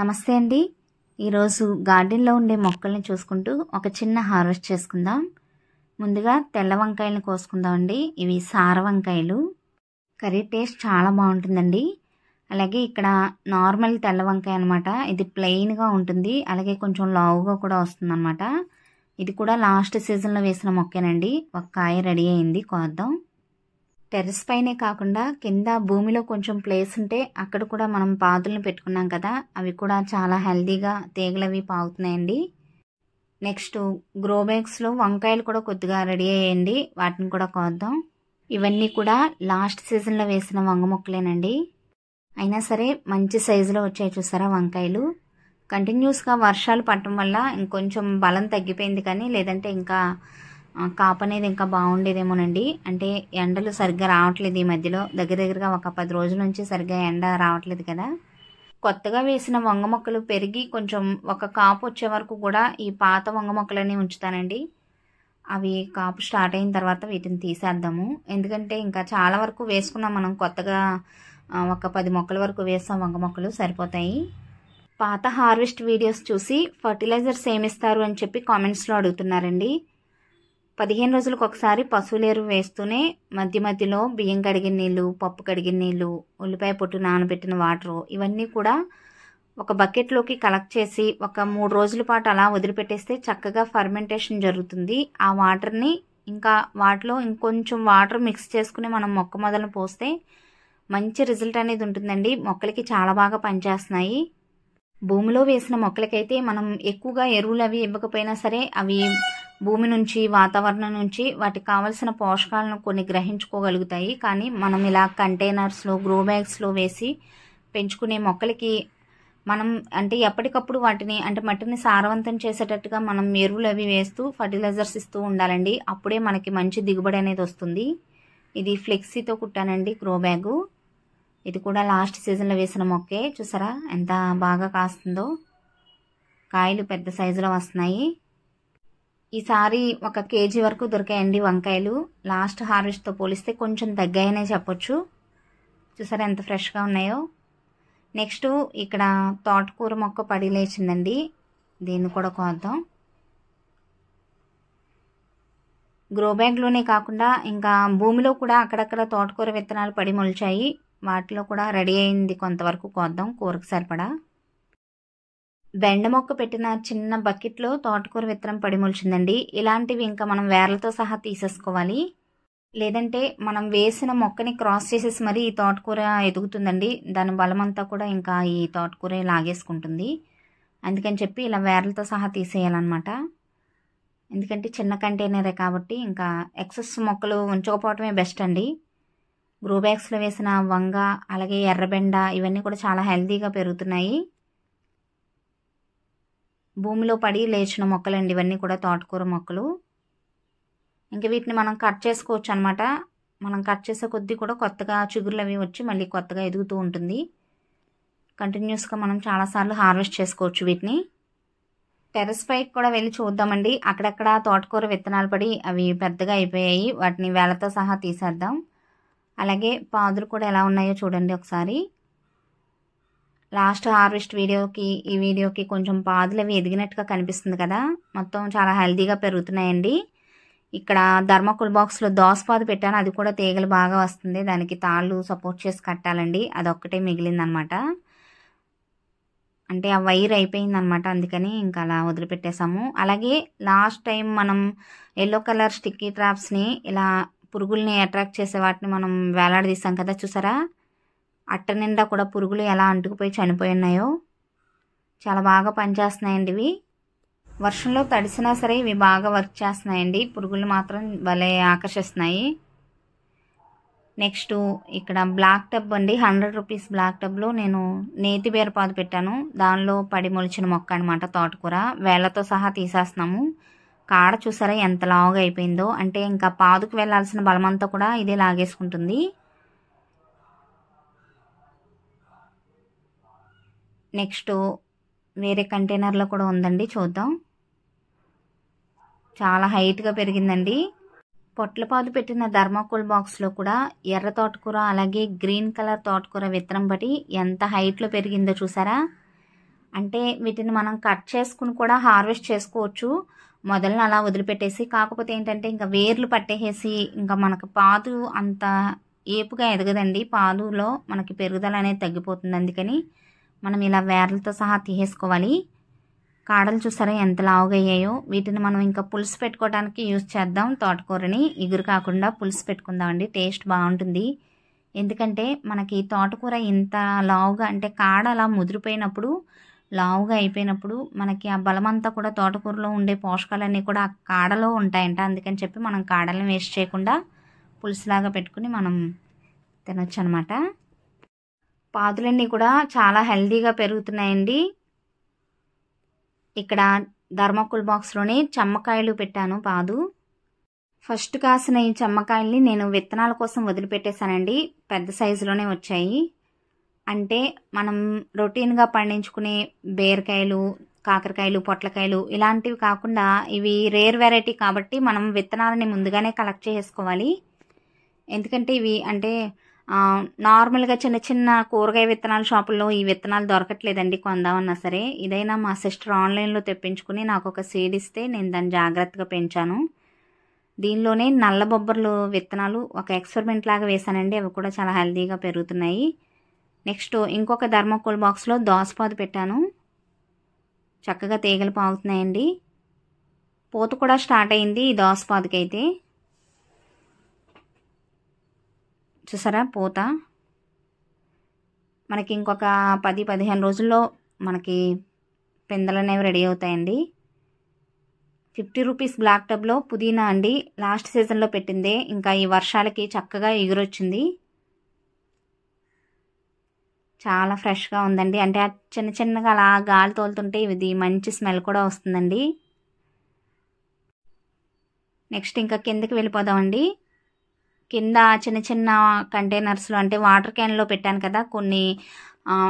నమస్తే అండి ఈరోజు గార్డెన్లో ఉండే మొక్కల్ని చూసుకుంటూ ఒక చిన్న హార్వెస్ట్ చేసుకుందాం ముందుగా తెల్ల వంకాయలను కోసుకుందామండి ఇవి సార వంకాయలు కర్రీ టేస్ట్ చాలా బాగుంటుందండి అలాగే ఇక్కడ నార్మల్ తెల్ల వంకాయ అనమాట ఇది ప్లెయిన్గా ఉంటుంది అలాగే కొంచెం లావుగా కూడా వస్తుందన్నమాట ఇది కూడా లాస్ట్ సీజన్లో వేసిన మొక్కేనండి ఒక కాయ రెడీ అయింది కోద్దాం టెర్రస్ పైనే కాకుండా కింద భూమిలో కొంచెం ప్లేస్ ఉంటే అక్కడ కూడా మనం పాదులను పెట్టుకున్నాం కదా అవి కూడా చాలా హెల్దీగా తీగలవి పాగుతున్నాయండి నెక్స్ట్ గ్రో బ్యాగ్స్లో వంకాయలు కూడా కొద్దిగా రెడీ అయ్యండి వాటిని కూడా కోద్దాం ఇవన్నీ కూడా లాస్ట్ సీజన్లో వేసిన వంగ మొక్కలేనండి అయినా సరే మంచి సైజులో వచ్చాయి చూసారా వంకాయలు కంటిన్యూస్గా వర్షాలు పడటం వల్ల ఇంకొంచెం బలం తగ్గిపోయింది కానీ లేదంటే ఇంకా కాపు అనేది ఇంకా బాగుండేదేమోనండి అంటే ఎండలు సరిగ్గా రావట్లేదు ఈ మధ్యలో దగ్గర దగ్గరగా ఒక పది రోజుల నుంచి సరిగ్గా ఎండ రావట్లేదు కదా కొత్తగా వేసిన వంగ మొక్కలు పెరిగి కొంచెం ఒక కాపు వచ్చే వరకు కూడా ఈ పాత వంగ మొక్కలన్నీ ఉంచుతానండి అవి కాపు స్టార్ట్ అయిన తర్వాత వీటిని తీసేద్దాము ఎందుకంటే ఇంకా చాలా వరకు వేసుకున్నాం మనం కొత్తగా ఒక పది మొక్కల వరకు వేస్తాం వంగ మొక్కలు సరిపోతాయి పాత హార్వెస్ట్ వీడియోస్ చూసి ఫర్టిలైజర్స్ ఏమిస్తారు అని చెప్పి కామెంట్స్లో అడుగుతున్నారండి పదిహేను రోజులకు ఒకసారి ఎరువు వేస్తూనే మధ్య మధ్యలో బియ్యం కడిగిన నీళ్ళు పప్పు కడిగిన నీళ్ళు ఉల్లిపాయ పొట్టు నానబెట్టిన వాటరు ఇవన్నీ కూడా ఒక బకెట్లోకి కలెక్ట్ చేసి ఒక మూడు రోజుల పాటు అలా వదిలిపెట్టేస్తే చక్కగా ఫర్మెంటేషన్ జరుగుతుంది ఆ వాటర్ని ఇంకా వాటిలో ఇంకొంచెం వాటర్ మిక్స్ చేసుకుని మనం మొక్క మొదలను పోస్తే మంచి రిజల్ట్ అనేది ఉంటుందండి మొక్కలకి చాలా బాగా పనిచేస్తున్నాయి భూమిలో వేసిన మొక్కలకైతే మనం ఎక్కువగా ఎరువులు అవి ఇవ్వకపోయినా సరే అవి భూమి నుంచి వాతావరణం నుంచి వాటికి కావలసిన పోషకాలను కొన్ని గ్రహించుకోగలుగుతాయి కానీ మనం ఇలా కంటైనర్స్లో గ్రో బ్యాగ్స్లో వేసి పెంచుకునే మొక్కలకి మనం అంటే ఎప్పటికప్పుడు వాటిని అంటే మట్టిని సారవంతం చేసేటట్టుగా మనం ఎరువులు అవి వేస్తూ ఫర్టిలైజర్స్ ఇస్తూ ఉండాలండి అప్పుడే మనకి మంచి దిగుబడి అనేది వస్తుంది ఇది ఫ్లెక్సీతో కుట్టానండి గ్రో బ్యాగు ఇది కూడా లాస్ట్ సీజన్లో వేసిన మొక్కే చూసారా ఎంత బాగా కాస్తుందో కాయలు పెద్ద సైజులో వస్తున్నాయి ఈసారి ఒక కేజీ వరకు దొరికాయండి వంకాయలు లాస్ట్ హార్వెస్ట్తో పోలిస్తే కొంచెం తగ్గాయనే చెప్పొచ్చు చూసారా ఎంత ఫ్రెష్గా ఉన్నాయో నెక్స్ట్ ఇక్కడ తోటకూర మొక్క పడి లేచిందండి దీన్ని కూడా కోద్దాం గ్రో బ్యాగ్లోనే కాకుండా ఇంకా భూమిలో కూడా అక్కడక్కడ తోటకూర విత్తనాలు పడి మొలిచాయి వాటిలో కూడా రెడీ అయింది కొంతవరకు కోద్దాం కూరకు సరిపడా బెండ మొక్క పెట్టిన చిన్న బకెట్లో తోటకూర విత్తనం పడిమొలిచిందండి ఇలాంటివి ఇంకా మనం వేర్లతో సహా తీసేసుకోవాలి లేదంటే మనం వేసిన మొక్కని క్రాస్ చేసేసి మరీ ఈ తోటకూర ఎదుగుతుందండి దాని బలమంతా కూడా ఇంకా ఈ తోటకూర లాగేసుకుంటుంది అందుకని చెప్పి ఇలా వేర్లతో సహా తీసేయాలన్నమాట ఎందుకంటే చిన్న కంటైనరే కాబట్టి ఇంకా ఎక్సెస్ మొక్కలు ఉంచకపోవటమే బెస్ట్ అండి గ్రో బ్యాగ్స్లో వేసిన వంగ అలాగే ఎర్రబెండ ఇవన్నీ కూడా చాలా హెల్తీగా పెరుగుతున్నాయి భూమిలో పడి లేచిన మొక్కలండి ఇవన్నీ కూడా తోటకూర మొక్కలు ఇంకా వీటిని మనం కట్ చేసుకోవచ్చు అనమాట మనం కట్ చేసే కొద్దీ కూడా కొత్తగా చిగురులు అవి వచ్చి మళ్ళీ కొత్తగా ఎదుగుతూ ఉంటుంది కంటిన్యూస్గా మనం చాలాసార్లు హార్వెస్ట్ చేసుకోవచ్చు వీటిని టెరస్ పైకి కూడా వెళ్ళి చూద్దామండి అక్కడక్కడ తోటకూర విత్తనాలు పడి అవి పెద్దగా అయిపోయాయి వాటిని వేళతో సహా తీసేద్దాం అలాగే పాదులు కూడా ఎలా ఉన్నాయో చూడండి ఒకసారి లాస్ట్ హార్వెస్ట్ వీడియోకి ఈ వీడియోకి కొంచెం పాదులు అవి ఎదిగినట్టుగా కనిపిస్తుంది కదా మొత్తం చాలా హెల్తీగా పెరుగుతున్నాయండి ఇక్కడ ధర్మకుల్ బాక్స్లో దోసపాదు పెట్టాను అది కూడా తీగలు బాగా వస్తుంది దానికి తాళ్ళు సపోర్ట్ చేసి కట్టాలండి అదొక్కటే మిగిలిందనమాట అంటే ఆ వైర్ అయిపోయిందనమాట అందుకని ఇంకా అలా వదిలిపెట్టేసాము అలాగే లాస్ట్ టైం మనం ఎల్లో కలర్ స్టిక్కీ ట్రాప్స్ని ఇలా పురుగుల్ని అట్రాక్ట్ చేసే వాటిని మనం వేలాడదీసాం కదా చూసారా అట్ట నిండా కూడా పురుగులు ఎలా అంటుకుపోయి చనిపోయి ఉన్నాయో చాలా బాగా పనిచేస్తున్నాయండి ఇవి వర్షంలో తడిసినా సరే ఇవి బాగా వర్క్ చేస్తున్నాయండి పురుగులు మాత్రం భలే ఆకర్షిస్తున్నాయి నెక్స్ట్ ఇక్కడ బ్లాక్ టబ్ అండి హండ్రెడ్ రూపీస్ బ్లాక్ టబ్లో నేను నేతి బేరపాదు పెట్టాను దానిలో పడి మొలిచిన మొక్క అనమాట తోటకూర వేళ్ళతో సహా తీసేస్తున్నాము కాడ చూసారా ఎంత లావుగా అయిపోయిందో అంటే ఇంకా పాదుకు వెళ్ళాల్సిన బలమంతా కూడా ఇదే లాగేసుకుంటుంది నెక్స్ట్ వేరే కంటైనర్లో కూడా ఉందండి చూద్దాం చాలా హైట్గా పెరిగిందండి పొట్లపాదు పెట్టిన ధర్మాకోల్ బాక్స్లో కూడా ఎర్ర తోటకూర అలాగే గ్రీన్ కలర్ తోటకూర విత్తనం బట్టి ఎంత హైట్లో పెరిగిందో చూసారా అంటే వీటిని మనం కట్ చేసుకుని కూడా హార్వెస్ట్ చేసుకోవచ్చు మొదలను అలా వదిలిపెట్టేసి కాకపోతే ఏంటంటే ఇంకా వేర్లు పట్టేసేసి ఇంకా మనకు పాదు అంత ఏపుగా ఎదగదండి పాదులో మనకి పెరుగుదల అనేది తగ్గిపోతుంది అందుకని మనం ఇలా వేర్లతో సహా తీసేసుకోవాలి కాడలు చూసారా ఎంత లావుగా అయ్యాయో వీటిని మనం ఇంకా పులుసు పెట్టుకోవడానికి యూజ్ చేద్దాం తోటకూరని ఇగురు కాకుండా పులుసు పెట్టుకుందామండి టేస్ట్ బాగుంటుంది ఎందుకంటే మనకి తోటకూర ఇంత లావుగా అంటే కాడ అలా ముదిరిపోయినప్పుడు లావుగా అయిపోయినప్పుడు మనకి ఆ బలమంతా కూడా తోటకూరలో ఉండే పోషకాలన్నీ కూడా ఆ కాడలో ఉంటాయంట అందుకని చెప్పి మనం కాడలను వేస్ట్ చేయకుండా పులుసులాగా పెట్టుకుని మనం తినొచ్చు అనమాట పాదులన్నీ కూడా చాలా హెల్దీగా పెరుగుతున్నాయండి ఇక్కడ ధర్మకుల్ బాక్స్లోనే చమ్మకాయలు పెట్టాను పాదు ఫస్ట్ కాసిన ఈ చెమ్మకాయల్ని నేను విత్తనాల కోసం వదిలిపెట్టేశానండి పెద్ద సైజులోనే వచ్చాయి అంటే మనం రొటీన్గా పండించుకునే బీరకాయలు కాకరకాయలు పొట్లకాయలు ఇలాంటివి కాకుండా ఇవి రేర్ వెరైటీ కాబట్టి మనం విత్తనాలని ముందుగానే కలెక్ట్ చేసుకోవాలి ఎందుకంటే ఇవి అంటే నార్మల్గా చిన్న చిన్న కూరగాయ విత్తనాల షాపుల్లో ఈ విత్తనాలు దొరకట్లేదండి కొందామన్నా సరే ఇదైనా మా సిస్టర్ ఆన్లైన్లో తెప్పించుకుని నాకు ఒక సీడ్ ఇస్తే నేను దాన్ని జాగ్రత్తగా పెంచాను దీనిలోనే నల్ల బొబ్బర్లు విత్తనాలు ఒక ఎక్స్పెరిమెంట్ లాగా వేశానండి అవి కూడా చాలా హెల్దీగా పెరుగుతున్నాయి నెక్స్ట్ ఇంకొక ధర్మకోల్ బాక్స్లో దోసపాదు పెట్టాను చక్కగా తీగలు పాగుతున్నాయండి పోత కూడా స్టార్ట్ అయింది ఈ దోసపాదుకైతే చూసారా పూత మనకి ఇంకొక పది పదిహేను రోజుల్లో మనకి పెందలు అనేవి రెడీ అవుతాయండి ఫిఫ్టీ రూపీస్ బ్లాక్ టబ్లో పుదీనా అండి లాస్ట్ సీజన్లో పెట్టిందే ఇంకా ఈ వర్షాలకి చక్కగా ఎగురొచ్చింది చాలా ఫ్రెష్గా ఉందండి అంటే చిన్న చిన్నగా అలా గాలి తోలుతుంటే ఇది మంచి స్మెల్ కూడా వస్తుందండి నెక్స్ట్ ఇంకా కిందకి వెళ్ళిపోదామండి కింద చిన్న చిన్న కంటైనర్స్లో అంటే వాటర్ క్యాన్లో పెట్టాను కదా కొన్ని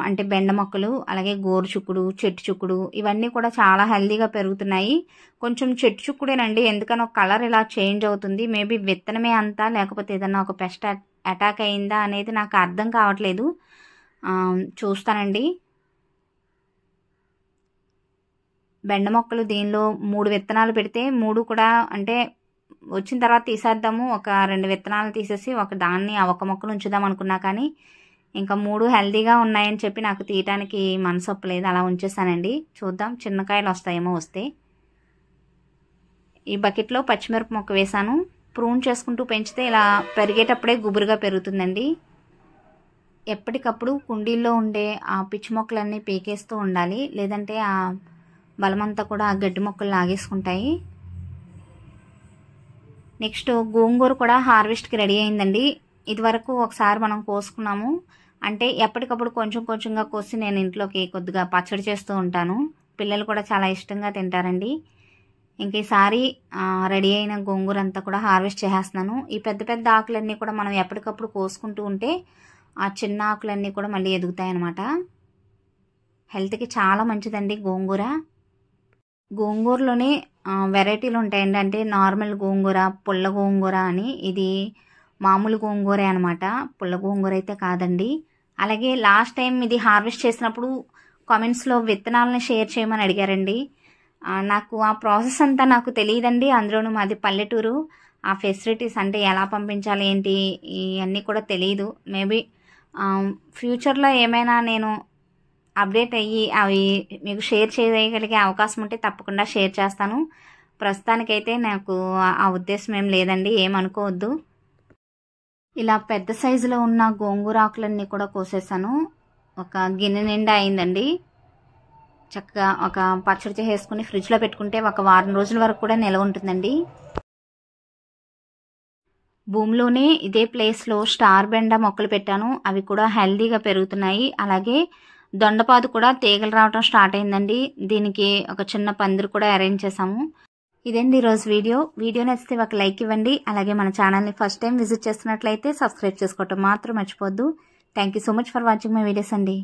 అంటే బెండ మొక్కలు అలాగే గోరు చుక్కుడు చెట్టు చుక్కుడు ఇవన్నీ కూడా చాలా హెల్దీగా పెరుగుతున్నాయి కొంచెం చెట్టు చుక్కుడేనండి ఎందుకని ఒక కలర్ ఇలా చేంజ్ అవుతుంది మేబీ విత్తనమే అంతా లేకపోతే ఏదన్నా ఒక పెస్ట్ అటాక్ అయిందా అనేది నాకు అర్థం కావట్లేదు చూస్తానండి బెండ మొక్కలు దీనిలో మూడు విత్తనాలు పెడితే మూడు కూడా అంటే వచ్చిన తర్వాత తీసేద్దాము ఒక రెండు విత్తనాలు తీసేసి ఒక దాన్ని ఒక మొక్కలు ఉంచుదాం అనుకున్నా కానీ ఇంకా మూడు హెల్దీగా ఉన్నాయని చెప్పి నాకు తీయటానికి మనసు లేదు అలా ఉంచేసానండి చూద్దాం చిన్నకాయలు వస్తాయేమో వస్తే ఈ బకెట్లో పచ్చిమిరప మొక్క వేశాను ప్రూన్ చేసుకుంటూ పెంచితే ఇలా పెరిగేటప్పుడే గుబురుగా పెరుగుతుందండి ఎప్పటికప్పుడు కుండీల్లో ఉండే ఆ పిచ్చి మొక్కలన్నీ పీకేస్తూ ఉండాలి లేదంటే ఆ బలమంతా కూడా ఆ గడ్డి మొక్కలు లాగేసుకుంటాయి నెక్స్ట్ గోంగూర కూడా హార్వెస్ట్కి రెడీ అయిందండి ఇదివరకు ఒకసారి మనం కోసుకున్నాము అంటే ఎప్పటికప్పుడు కొంచెం కొంచెంగా కోసి నేను ఇంట్లోకి కొద్దిగా పచ్చడి చేస్తూ ఉంటాను పిల్లలు కూడా చాలా ఇష్టంగా తింటారండి ఇంక ఈసారి రెడీ అయిన గోంగూర అంతా కూడా హార్వెస్ట్ చేసేస్తున్నాను ఈ పెద్ద పెద్ద ఆకులన్నీ కూడా మనం ఎప్పటికప్పుడు కోసుకుంటూ ఉంటే ఆ చిన్న ఆకులన్నీ కూడా మళ్ళీ ఎదుగుతాయి హెల్త్కి చాలా మంచిదండి గోంగూర గోంగూరలోనే వెరైటీలు ఉంటాయండి అంటే నార్మల్ గోంగూర పుల్ల గోంగూర అని ఇది మామూలు గోంగూరే అనమాట పుల్ల గోంగూర అయితే కాదండి అలాగే లాస్ట్ టైం ఇది హార్వెస్ట్ చేసినప్పుడు కామెంట్స్లో విత్తనాలను షేర్ చేయమని అడిగారండి నాకు ఆ ప్రాసెస్ అంతా నాకు తెలియదండి అందులోనూ మాది పల్లెటూరు ఆ ఫెసిలిటీస్ అంటే ఎలా పంపించాలి ఏంటి ఇవన్నీ కూడా తెలియదు మేబీ ఫ్యూచర్లో ఏమైనా నేను అప్డేట్ అయ్యి అవి మీకు షేర్ చేయగలిగే అవకాశం ఉంటే తప్పకుండా షేర్ చేస్తాను ప్రస్తుతానికైతే నాకు ఆ ఉద్దేశం ఏం లేదండి ఏమనుకోవద్దు ఇలా పెద్ద సైజులో ఉన్న గోంగూర ఆకులన్నీ కూడా కోసేసాను ఒక గిన్నె నిండా అయిందండి చక్కగా ఒక పచ్చడి చేసుకుని ఫ్రిడ్జ్లో పెట్టుకుంటే ఒక వారం రోజుల వరకు కూడా నిల ఉంటుందండి భూమిలోనే ఇదే ప్లేస్లో స్టార్ బెండ మొక్కలు పెట్టాను అవి కూడా హెల్దీగా పెరుగుతున్నాయి అలాగే దొండపాదు కూడా తీగలు రావటం స్టార్ట్ అయిందండి దీనికి ఒక చిన్న పందిరి కూడా అరేంజ్ చేసాము ఇదండి ఈరోజు వీడియో వీడియో నచ్చితే ఒక లైక్ ఇవ్వండి అలాగే మన ఛానల్ని ఫస్ట్ టైం విజిట్ చేస్తున్నట్లయితే సబ్స్క్రైబ్ చేసుకోవటం మాత్రం మర్చిపోద్దు thank so much for watching my videos అండి